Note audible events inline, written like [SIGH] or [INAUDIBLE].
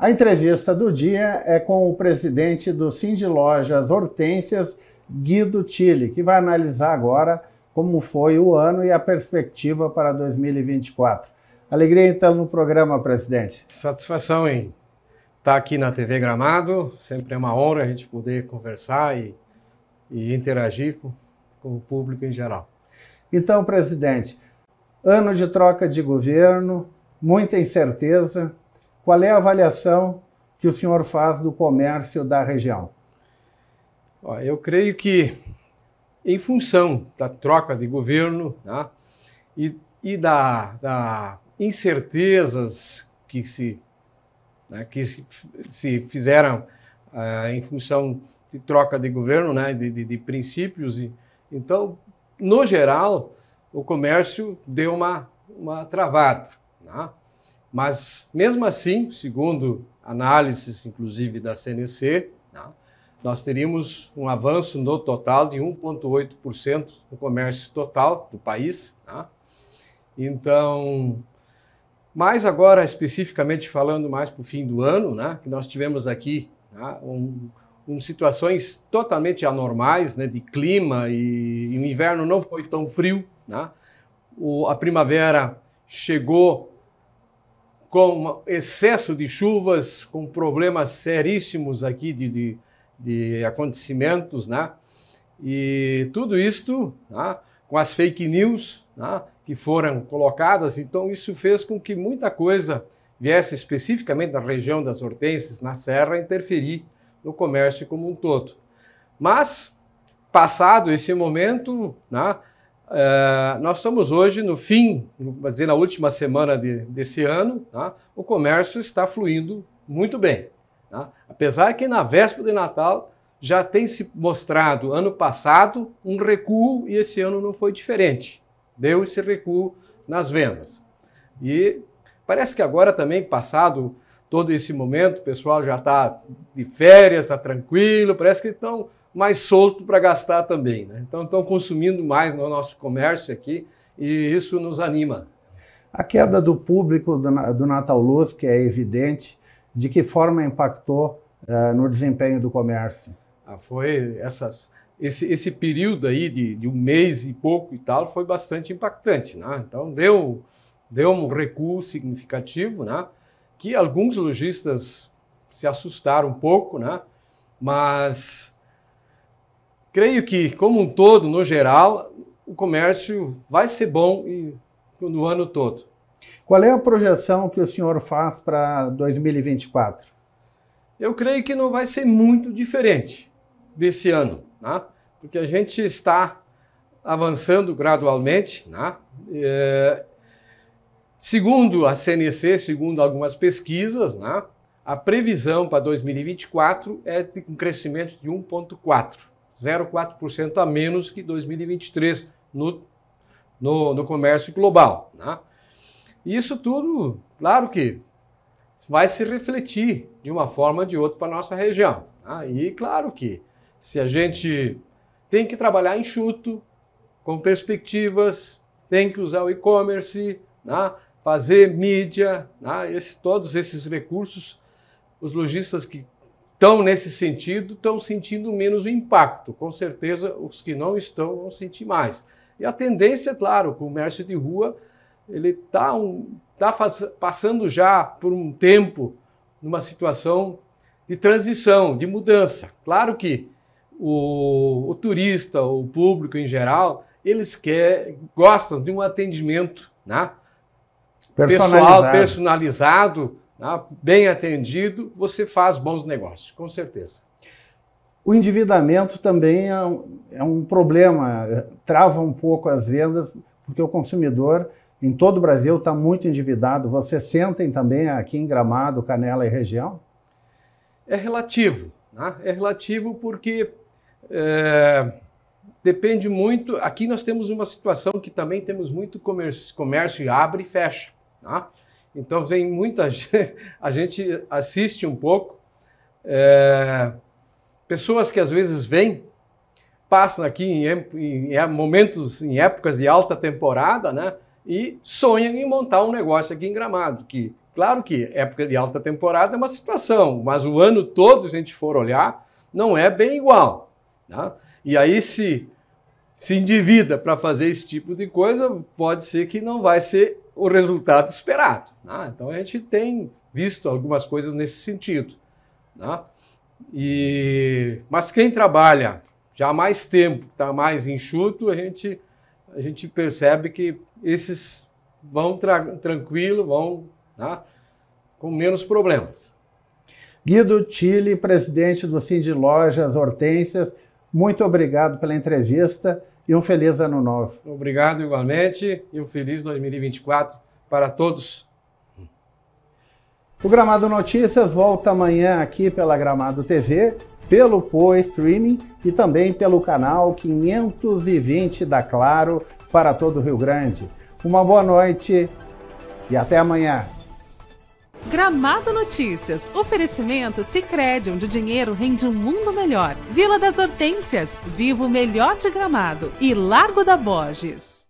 A entrevista do dia é com o presidente do Cindy Lojas Hortências, Guido Tille, que vai analisar agora como foi o ano e a perspectiva para 2024. Alegria então no programa, presidente. Satisfação em estar tá aqui na TV Gramado. Sempre é uma honra a gente poder conversar e, e interagir com, com o público em geral. Então, presidente, ano de troca de governo, muita incerteza, qual é a avaliação que o senhor faz do comércio da região? Eu creio que, em função da troca de governo né, e, e da, da, incertezas que se, né, que se, se fizeram uh, em função de troca de governo, né, de, de, de princípios, e, então, no geral, o comércio deu uma, uma travada. Né? Mas, mesmo assim, segundo análises, inclusive, da CNC, né, nós teríamos um avanço no total de 1,8% no comércio total do país. Né? Então, mais agora especificamente falando mais para o fim do ano, né? que nós tivemos aqui né? um, um, situações totalmente anormais né, de clima e, e, o inverno não foi tão frio. Né. O, a primavera chegou com excesso de chuvas, com problemas seríssimos aqui de, de, de acontecimentos, né? E tudo isto né? com as fake news né? que foram colocadas, então isso fez com que muita coisa viesse especificamente da região das hortênsias, na serra, interferir no comércio como um todo. Mas, passado esse momento, né? É, nós estamos hoje no fim, vamos dizer, na última semana de, desse ano, tá? o comércio está fluindo muito bem. Tá? Apesar que na véspera de Natal já tem se mostrado ano passado um recuo e esse ano não foi diferente. Deu esse recuo nas vendas. E parece que agora também, passado todo esse momento, o pessoal já está de férias, está tranquilo, parece que estão mais solto para gastar também. Né? Então estão consumindo mais no nosso comércio aqui e isso nos anima. A queda do público do Natal Luz, que é evidente, de que forma impactou uh, no desempenho do comércio? Ah, foi essas, esse, esse período aí de, de, um mês e pouco e tal foi bastante impactante, né? Então deu, deu um recuo significativo, né? que alguns lojistas se assustaram um pouco, né? Mas creio que, como um todo, no geral, o comércio vai ser bom no ano todo. Qual é a projeção que o senhor faz para 2024? Eu creio que não vai ser muito diferente desse ano, né? porque a gente está avançando gradualmente né? É, Segundo a CNC, segundo algumas pesquisas, né, a previsão para 2024 é de um crescimento de 1,4%, 0,4% a menos que 2023 no, no, no comércio global. Né? Isso tudo, claro que vai se refletir de uma forma ou de outra para a nossa região. Né? E claro que se a gente tem que trabalhar enxuto, com perspectivas, tem que usar o e-commerce, né? fazer mídia, né? Esse, todos esses recursos, os lojistas que estão nesse sentido estão sentindo menos o impacto. Com certeza, os que não estão vão sentir mais. E a tendência, claro, o comércio de rua ele está um, tá passando já por um tempo numa situação de transição, de mudança. Claro que o, o turista, o público em geral, eles quer, gostam de um atendimento, né? pessoal, personalizado, né? bem atendido, você faz bons negócios, com certeza. O endividamento também é um, é um problema, é, trava um pouco as vendas, porque o consumidor em todo o Brasil está muito endividado. Vocês sentem também aqui em Gramado, Canela e região? É relativo. Né? É relativo porque é, depende muito. Aqui nós temos uma situação que também temos muito comércio, comércio abre e fecha. Tá? Então vem muita [LAUGHS] gente, a gente assiste um pouco, é, pessoas que às vezes vêm, passam aqui em, em, em, momentos, em épocas de alta temporada, né? E sonham em montar um negócio aqui em Gramado, que claro que época de alta temporada é uma situação, mas o ano todo, se a gente for olhar, não é bem igual. Né? E aí se se endivida para fazer esse tipo de coisa, pode ser que não vai ser o resultado esperado. Né? Então a gente tem visto algumas coisas nesse sentido. Né? E, mas quem trabalha já há mais tempo, está mais enxuto, a gente, a gente percebe que esses vão tra tranquilo, vão né? com menos problemas. Guido Tille, presidente do Cindy Lojas Hortências, muito obrigado pela entrevista e um feliz ano novo. Obrigado igualmente e um feliz 2024 para todos. O Gramado Notícias volta amanhã aqui pela Gramado TV, pelo Poa Streaming e também pelo canal 520 da Claro para todo o Rio Grande. Uma boa noite e até amanhã. Gramado Notícias. Oferecimento Sicredi, onde o dinheiro rende um mundo melhor. Vila das Hortênsias. Viva o melhor de Gramado. E Largo da Borges.